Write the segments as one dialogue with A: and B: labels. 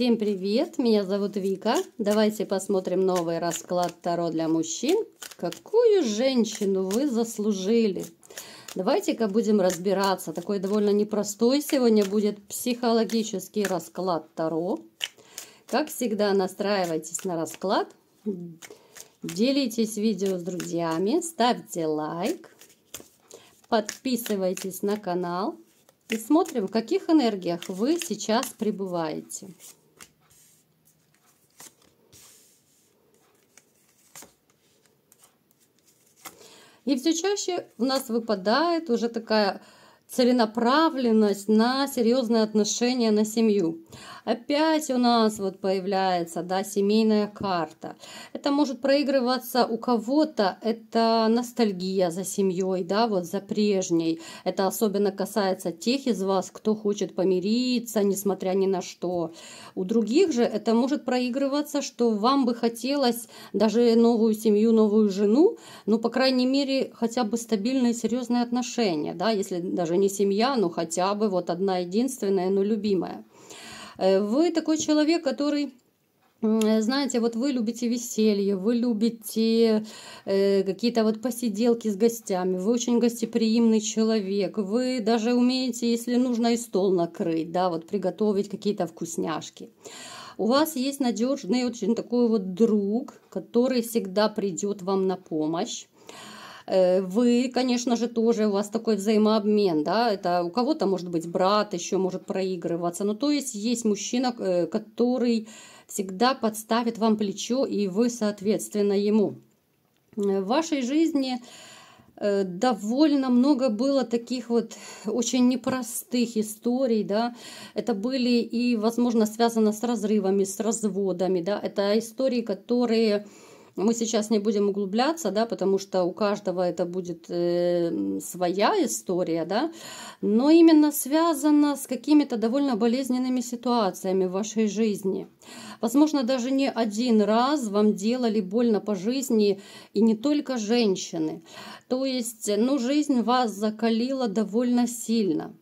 A: Всем привет! Меня зовут Вика. Давайте посмотрим новый расклад Таро для мужчин. Какую женщину вы заслужили? Давайте-ка будем разбираться. Такой довольно непростой сегодня будет психологический расклад Таро. Как всегда, настраивайтесь на расклад. Делитесь видео с друзьями, ставьте лайк, подписывайтесь на канал и смотрим, в каких энергиях вы сейчас пребываете. И все чаще у нас выпадает уже такая целенаправленность на серьезные отношения, на семью. Опять у нас вот появляется, да, семейная карта. Это может проигрываться у кого-то, это ностальгия за семьей, да, вот за прежней. Это особенно касается тех из вас, кто хочет помириться, несмотря ни на что. У других же это может проигрываться, что вам бы хотелось даже новую семью, новую жену, ну, по крайней мере, хотя бы стабильные серьезные отношения, да, если даже не семья, но хотя бы вот одна единственная, но любимая. Э, вы такой человек, который э, знаете, вот вы любите веселье, вы любите э, какие-то вот посиделки с гостями, вы очень гостеприимный человек, вы даже умеете, если нужно, и стол накрыть, да, вот приготовить какие-то вкусняшки. У вас есть надежный очень такой вот друг, который всегда придет вам на помощь. Э, вы, конечно же, тоже, у вас такой взаимообмен, да, это у кого-то, может быть, брат еще может проигрываться, Но то есть есть мужчина, э, который всегда подставит вам плечо, и вы, соответственно, ему. Э, в вашей жизни довольно много было таких вот очень непростых историй, да, это были и, возможно, связано с разрывами, с разводами, да, это истории, которые мы сейчас не будем углубляться, да, потому что у каждого это будет э, своя история, да, но именно связано с какими-то довольно болезненными ситуациями в вашей жизни. Возможно, даже не один раз вам делали больно по жизни, и не только женщины. То есть, ну, жизнь вас закалила довольно сильно.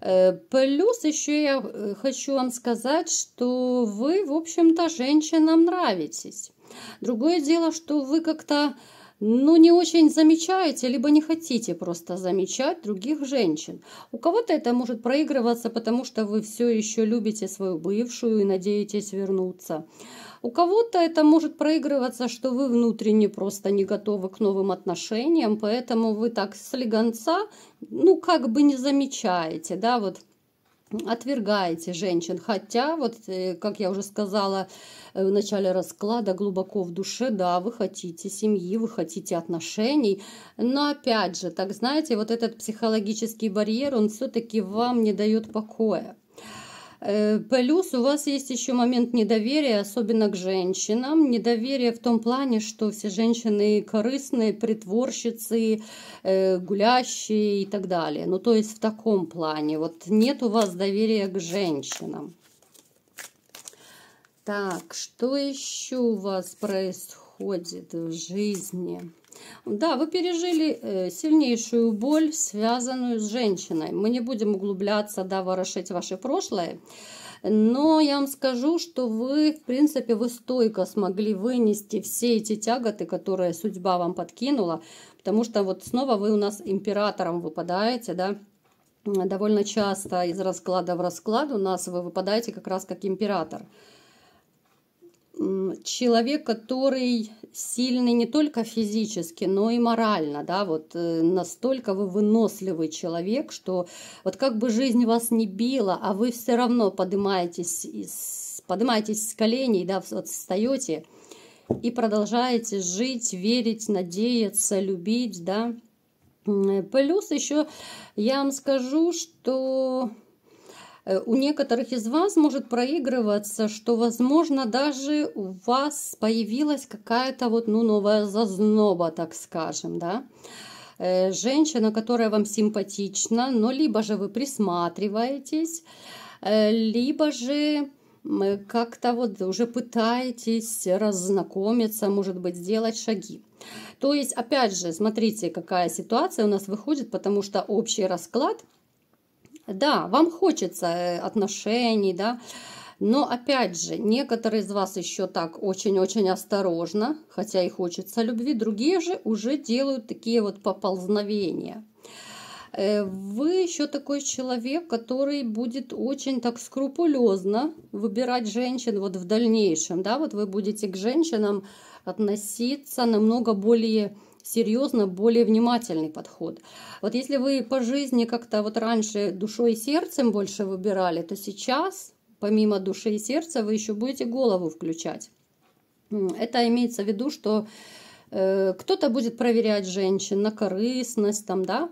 A: Э, плюс еще я э, хочу вам сказать, что вы, в общем-то, женщинам нравитесь. Другое дело, что вы как-то ну, не очень замечаете, либо не хотите просто замечать других женщин. У кого-то это может проигрываться, потому что вы все еще любите свою бывшую и надеетесь вернуться. У кого-то это может проигрываться, что вы внутренне просто не готовы к новым отношениям, поэтому вы так слегонца, ну, как бы не замечаете, да, вот – отвергаете женщин. Хотя, вот, э, как я уже сказала э, в начале расклада, глубоко в душе, да, вы хотите семьи, вы хотите отношений. Но опять же, так знаете, вот этот психологический барьер, он все-таки вам не дает покоя. Э, плюс у вас есть еще момент недоверия, особенно к женщинам. Недоверие в том плане, что все женщины корыстные, притворщицы, э, гулящие и так далее. Ну, то есть в таком плане. Вот нет у вас доверия к женщинам. Так, что еще у вас происходит в жизни? Да, вы пережили э, сильнейшую боль, связанную с женщиной. Мы не будем углубляться, да, ворошить ваше прошлое. Но я вам скажу, что вы, в принципе, вы стойко смогли вынести все эти тяготы, которые судьба вам подкинула, потому что вот снова вы у нас императором выпадаете, да, довольно часто из расклада в расклад у нас вы выпадаете как раз как император человек, который сильный не только физически, но и морально, да, вот э, настолько вы выносливый человек, что вот как бы жизнь вас не била, а вы все равно поднимаетесь, поднимаетесь с коленей, да, вот встаете и продолжаете жить, верить, надеяться, любить, да. Плюс еще я вам скажу, что Э, у некоторых из вас может проигрываться, что, возможно, даже у вас появилась какая-то вот, ну, новая зазноба, так скажем, да, э, женщина, которая вам симпатична, но либо же вы присматриваетесь, э, либо же как-то вот уже пытаетесь раззнакомиться, может быть, сделать шаги. То есть, опять же, смотрите, какая ситуация у нас выходит, потому что общий расклад – да, вам хочется э, отношений, да, но опять же, некоторые из вас еще так очень-очень осторожно, хотя и хочется любви, другие же уже делают такие вот поползновения. Э, вы еще такой человек, который будет очень так скрупулезно выбирать женщин вот в дальнейшем, да, вот вы будете к женщинам относиться намного более серьезно более внимательный подход. Вот если вы по жизни как-то вот раньше душой и сердцем больше выбирали, то сейчас, помимо души и сердца, вы еще будете голову включать. Это имеется в виду, что Э, кто-то будет проверять женщин на корыстность, там, да,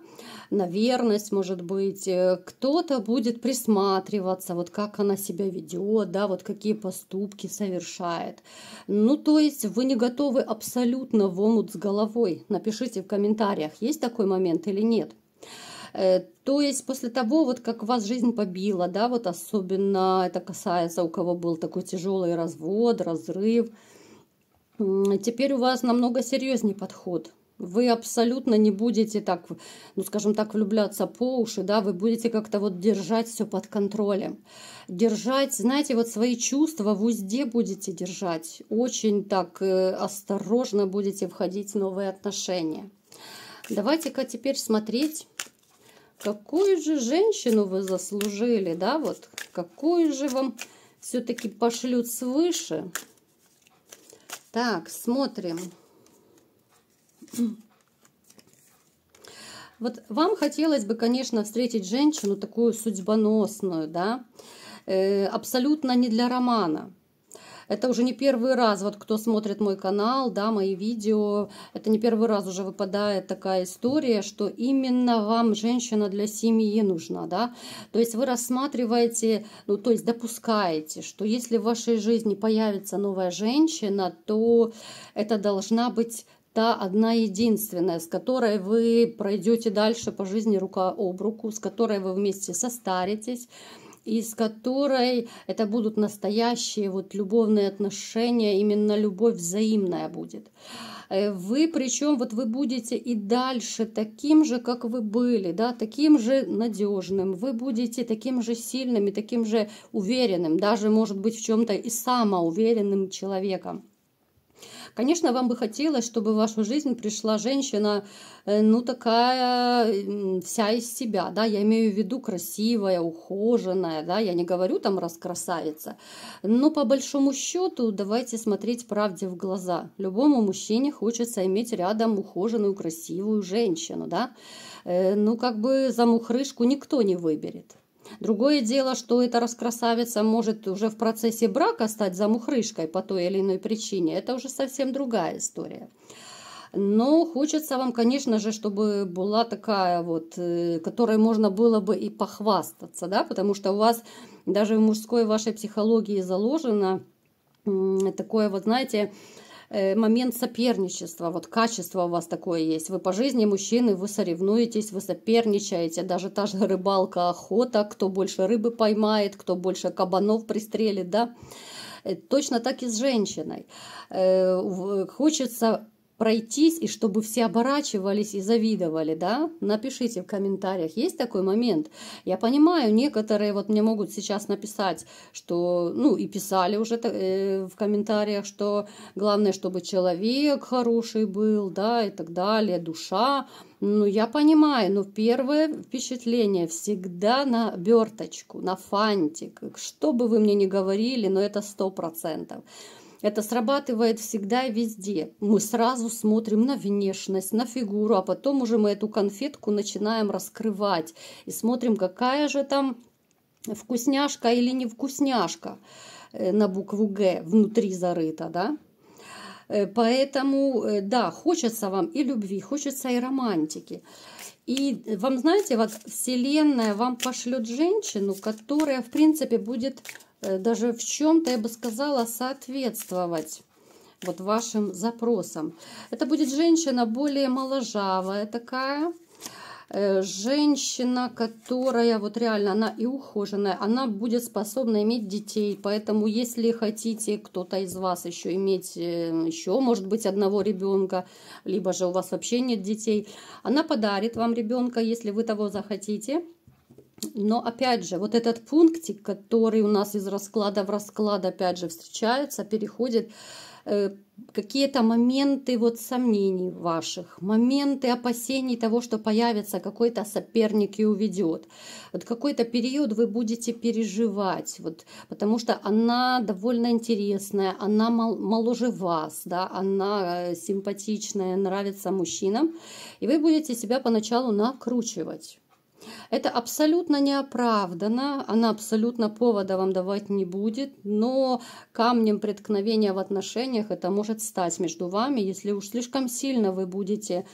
A: на верность, может быть. Э, кто-то будет присматриваться, вот как она себя ведет, да, вот какие поступки совершает. Ну, то есть вы не готовы абсолютно в омут с головой. Напишите в комментариях, есть такой момент или нет. Э, то есть после того, вот как вас жизнь побила, да, вот особенно это касается, у кого был такой тяжелый развод, разрыв – теперь у вас намного серьезнее подход. Вы абсолютно не будете так, ну скажем так, влюбляться по уши, да, вы будете как-то вот держать все под контролем. Держать, знаете, вот свои чувства в узде будете держать. Очень так э, осторожно будете входить в новые отношения. Давайте-ка теперь смотреть, какую же женщину вы заслужили, да, вот, какую же вам все-таки пошлют свыше. Так, смотрим. Вот вам хотелось бы, конечно, встретить женщину такую судьбоносную, да, э, абсолютно не для романа. Это уже не первый раз, вот кто смотрит мой канал, да, мои видео, это не первый раз уже выпадает такая история, что именно вам женщина для семьи нужна, да. То есть вы рассматриваете, ну, то есть допускаете, что если в вашей жизни появится новая женщина, то это должна быть та одна единственная, с которой вы пройдете дальше по жизни рука об руку, с которой вы вместе состаритесь, из которой это будут настоящие вот любовные отношения, именно любовь взаимная будет. Э, вы причем вот вы будете и дальше таким же, как вы были, да, таким же надежным, вы будете таким же сильным и таким же уверенным, даже может быть в чем-то и самоуверенным человеком. Конечно, вам бы хотелось, чтобы в вашу жизнь пришла женщина, э, ну, такая вся из себя, да, я имею в виду красивая, ухоженная, да, я не говорю там раскрасавица, но по большому счету давайте смотреть правде в глаза. Любому мужчине хочется иметь рядом ухоженную, красивую женщину, да, э, ну, как бы замухрышку никто не выберет. Другое дело, что эта раскрасавица может уже в процессе брака стать замухрышкой по той или иной причине. Это уже совсем другая история. Но хочется вам, конечно же, чтобы была такая вот, э, которой можно было бы и похвастаться, да, потому что у вас даже в мужской вашей психологии заложено такое вот, знаете, Э, момент соперничества, вот качество у вас такое есть. Вы по жизни мужчины, вы соревнуетесь, вы соперничаете, даже та же рыбалка, охота, кто больше рыбы поймает, кто больше кабанов пристрелит, да. Э, точно так и с женщиной. Э, хочется пройтись, и чтобы все оборачивались и завидовали, да? Напишите в комментариях, есть такой момент. Я понимаю, некоторые вот мне могут сейчас написать, что, ну, и писали уже э, в комментариях, что главное, чтобы человек хороший был, да, и так далее, душа. Ну, я понимаю, но первое впечатление всегда на берточку, на фантик. Что бы вы мне ни говорили, но это сто процентов. Это срабатывает всегда и везде. Мы сразу смотрим на внешность, на фигуру, а потом уже мы эту конфетку начинаем раскрывать и смотрим, какая же там вкусняшка или не вкусняшка э, на букву «Г» внутри зарыта, да? Э, поэтому, э, да, хочется вам и любви, хочется и романтики. И вам, знаете, вот Вселенная вам пошлет женщину, которая, в принципе, будет Э, даже в чем-то, я бы сказала, соответствовать вот вашим запросам. Это будет женщина более моложавая такая, э, женщина, которая вот реально, она и ухоженная, она будет способна иметь детей, поэтому если хотите кто-то из вас еще иметь э, еще, может быть, одного ребенка, либо же у вас вообще нет детей, она подарит вам ребенка, если вы того захотите, но опять же, вот этот пунктик, который у нас из расклада в расклад опять же встречается, переходит э, какие-то моменты вот сомнений ваших, моменты опасений того, что появится какой-то соперник и уведет. Вот какой-то период вы будете переживать, вот, потому что она довольно интересная, она мол, моложе вас, да, она э, симпатичная, нравится мужчинам, и вы будете себя поначалу накручивать это абсолютно неоправданно, она абсолютно повода вам давать не будет, но камнем преткновения в отношениях это может стать между вами, если уж слишком сильно вы будете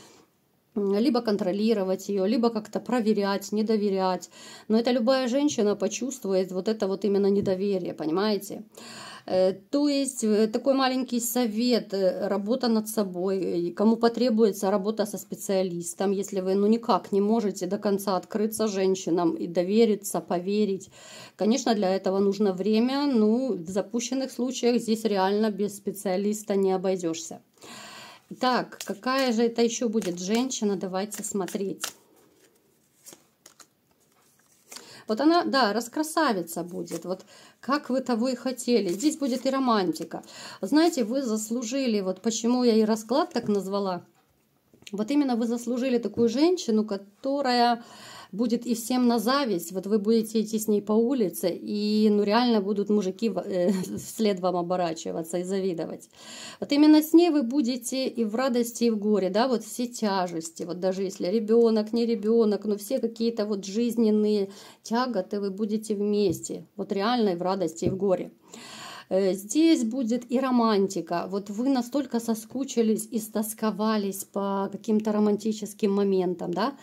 A: либо контролировать ее, либо как-то проверять, не доверять. Но это любая женщина почувствует вот это вот именно недоверие, понимаете? Э, то есть э, такой маленький совет, э, работа над собой, кому потребуется работа со специалистом, если вы ну никак не можете до конца открыться женщинам и довериться, поверить. Конечно, для этого нужно время, ну в запущенных случаях здесь реально без специалиста не обойдешься. Так, какая же это еще будет женщина, давайте смотреть. Вот она, да, раскрасавица будет, вот как вы того и хотели. Здесь будет и романтика. Знаете, вы заслужили, вот почему я и расклад так назвала. Вот именно вы заслужили такую женщину, которая будет и всем на зависть. Вот вы будете идти с ней по улице, и ну реально будут мужики э, вслед вам оборачиваться и завидовать. Вот именно с ней вы будете и в радости, и в горе, да, вот все тяжести, вот даже если ребенок, не ребенок, но все какие-то вот жизненные тяготы вы будете вместе, вот реально и в радости, и в горе. Э, здесь будет и романтика. Вот вы настолько соскучились и стосковались по каким-то романтическим моментам, да?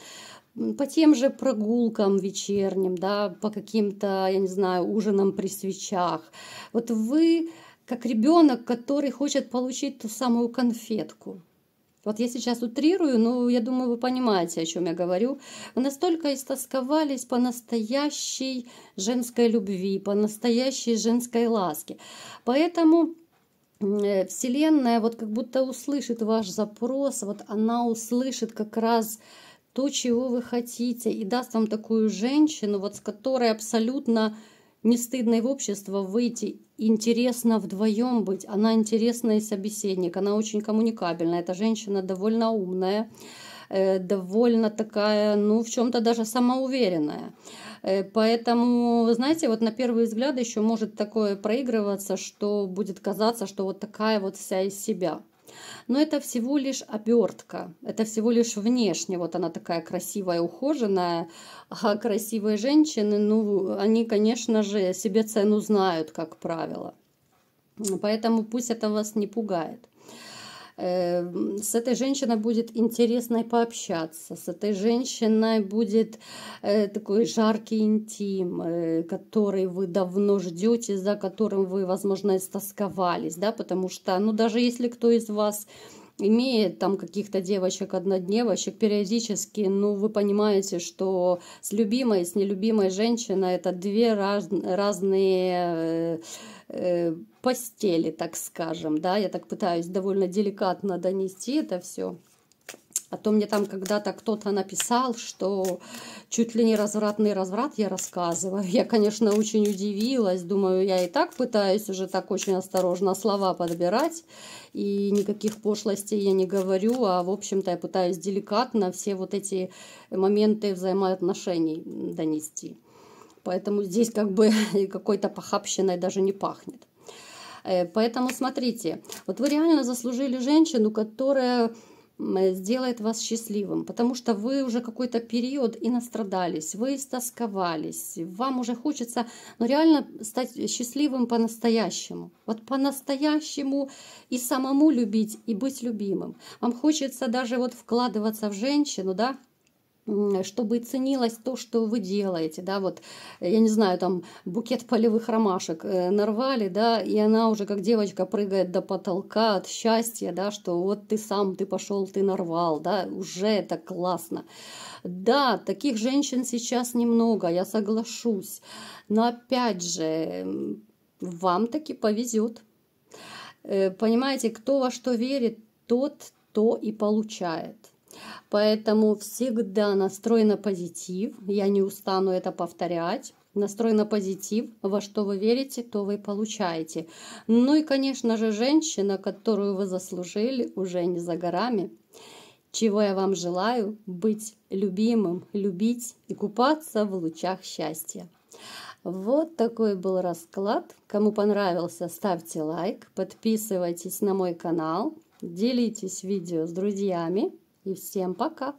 A: по тем же прогулкам вечерним, да, по каким-то, я не знаю, ужинам при свечах. Вот вы как ребенок, который хочет получить ту самую конфетку. Вот я сейчас утрирую, но я думаю, вы понимаете, о чем я говорю. Вы настолько истосковались по настоящей женской любви, по настоящей женской ласке. Поэтому э, Вселенная вот как будто услышит ваш запрос, вот она услышит как раз то, чего вы хотите, и даст вам такую женщину, вот с которой абсолютно не стыдно и в общество выйти, интересно вдвоем быть. Она интересная и собеседник, она очень коммуникабельная. Эта женщина довольно умная, э, довольно такая, ну, в чем-то даже самоуверенная. Э, поэтому, знаете, вот на первый взгляд еще может такое проигрываться, что будет казаться, что вот такая вот вся из себя – но это всего лишь обертка, это всего лишь внешне. Вот она такая красивая, ухоженная. А красивые женщины, ну, они, конечно же, себе цену знают, как правило. Поэтому пусть это вас не пугает. Эм, с этой женщиной будет интересно пообщаться, с этой женщиной будет э, такой жаркий интим, э, который вы давно ждете, за которым вы, возможно, истосковались, да, потому что, ну, даже если кто из вас имеет там каких-то девочек, однодневочек периодически, ну, вы понимаете, что с любимой, с нелюбимой женщиной это две раз, разные э, э постели, так скажем, да, я так пытаюсь довольно деликатно донести это все. А то мне там когда-то кто-то написал, что чуть ли не развратный разврат я рассказываю. Я, конечно, очень удивилась. Думаю, я и так пытаюсь уже так очень осторожно слова подбирать. И никаких пошлостей я не говорю. А, в общем-то, я пытаюсь деликатно все вот эти моменты взаимоотношений донести. Поэтому здесь как бы какой-то похабщиной даже не пахнет. Э, поэтому смотрите, вот вы реально заслужили женщину, которая Э, сделает вас счастливым, потому что вы уже какой-то период и настрадались, вы истосковались, вам уже хочется ну, реально стать счастливым по-настоящему. Вот по-настоящему и самому любить, и быть любимым. Вам хочется даже вот вкладываться в женщину, да, чтобы ценилось то, что вы делаете, да, вот, я не знаю, там, букет полевых ромашек э, нарвали, да, и она уже как девочка прыгает до потолка от счастья, да, что вот ты сам, ты пошел, ты нарвал, да, уже это классно. Да, таких женщин сейчас немного, я соглашусь, но опять же, вам таки повезет. Э, понимаете, кто во что верит, тот то и получает. Поэтому всегда настрой на позитив. Я не устану это повторять. Настрой на позитив, во что вы верите, то вы получаете. Ну и, конечно же, женщина, которую вы заслужили, уже не за горами. Чего я вам желаю? Быть любимым, любить и купаться в лучах счастья. Вот такой был расклад. Кому понравился, ставьте лайк, подписывайтесь на мой канал, делитесь видео с друзьями. И всем пока!